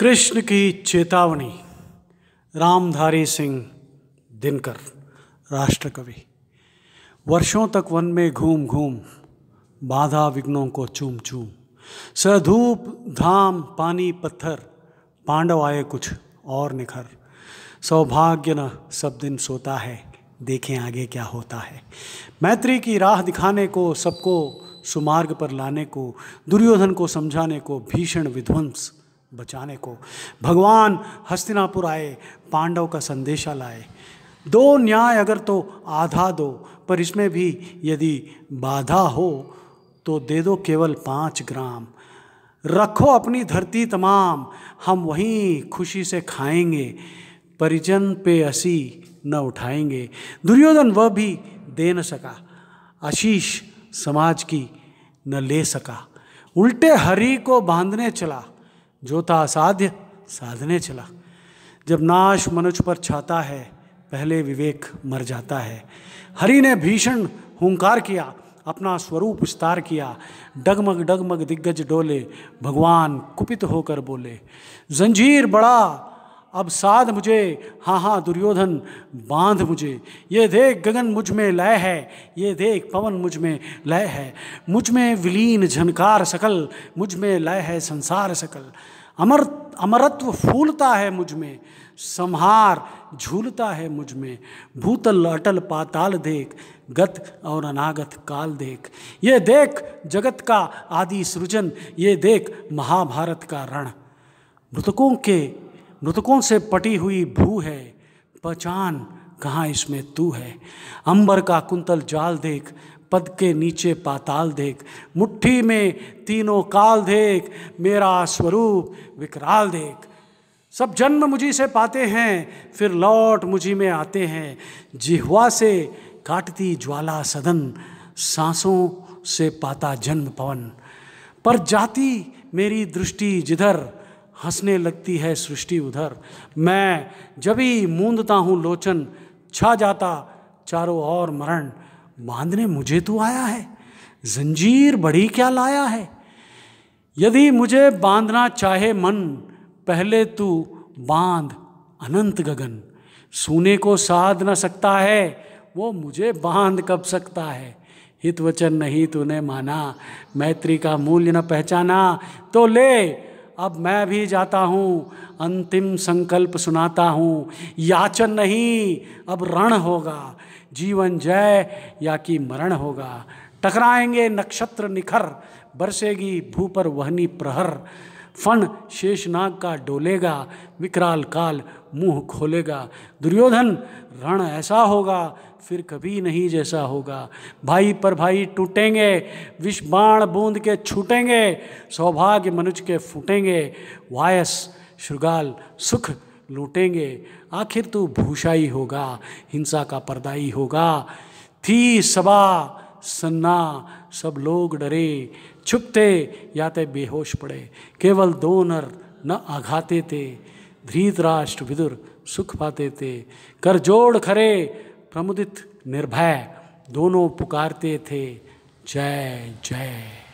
कृष्ण की चेतावनी रामधारी सिंह दिनकर राष्ट्रकवि वर्षों तक वन में घूम घूम बाधा विघ्नों को चूम चूम सधूप धाम पानी पत्थर पांडव आए कुछ और निखर सौभाग्य न सब दिन सोता है देखें आगे क्या होता है मैत्री की राह दिखाने को सबको सुमार्ग पर लाने को दुर्योधन को समझाने को भीषण विध्वंस बचाने को भगवान हस्तिनापुर आए पांडव का संदेशा लाए दो न्याय अगर तो आधा दो पर इसमें भी यदि बाधा हो तो दे दो केवल पाँच ग्राम रखो अपनी धरती तमाम हम वहीं खुशी से खाएंगे परिजन पे असी न उठाएंगे दुर्योधन वह भी दे न सका आशीष समाज की न ले सका उल्टे हरी को बांधने चला जो था असाध्य साधने चला जब नाश मनुष्य पर छाता है पहले विवेक मर जाता है हरि ने भीषण हुंकार किया अपना स्वरूप विस्तार किया डगमग डगमग दिग्गज डोले भगवान कुपित होकर बोले जंजीर बड़ा अब साध मुझे हाँ हाँ दुर्योधन बांध मुझे ये देख गगन मुझ में लय है ये देख पवन मुझ में लय है मुझ में विलीन झनकार सकल मुझ में लय है संसार सकल अमर अमरत्व फूलता है मुझ में संहार झूलता है मुझ में भूतल अटल पाताल देख गत और अनागत काल देख ये देख जगत का आदि सृजन ये देख महाभारत का रण मृतकों के मृतकों से पटी हुई भू है पहचान कहाँ इसमें तू है अंबर का कुंतल जाल देख पद के नीचे पाताल देख मुट्ठी में तीनों काल देख मेरा स्वरूप विकराल देख सब जन्म मुझी से पाते हैं फिर लौट मुझी में आते हैं जिहवा से काटती ज्वाला सदन सांसों से पाता जन्म पवन पर जाती मेरी दृष्टि जिधर हंसने लगती है सृष्टि उधर मैं जब ही मूंदता हूँ लोचन छा जाता चारों ओर मरण बांधने मुझे तो आया है जंजीर बड़ी क्या लाया है यदि मुझे बांधना चाहे मन पहले तू बांध अनंत गगन सोने को साध न सकता है वो मुझे बांध कब सकता है हित वचन नहीं तूने माना मैत्री का मूल्य न पहचाना तो ले अब मैं भी जाता हूँ अंतिम संकल्प सुनाता हूँ याचन नहीं अब रण होगा जीवन जय या कि मरण होगा टकराएंगे नक्षत्र निखर बरसेगी भू पर वहनी प्रहर फण शेषनाग का डोलेगा विकराल काल मुंह खोलेगा दुर्योधन रण ऐसा होगा फिर कभी नहीं जैसा होगा भाई पर भाई टूटेंगे विष बाण बूंद के छूटेंगे सौभाग्य मनुज के फूटेंगे वायस श्रृगाल सुख लूटेंगे आखिर तू भूषाई होगा हिंसा का परदाई होगा थी सबा सन्ना सब लोग डरे छुपते या ते बेहोश पड़े केवल दो नर न आघाते थे राष्ट्र विदुर सुख पाते थे कर जोड़ खरे प्रमुदित निर्भय दोनों पुकारते थे जय जय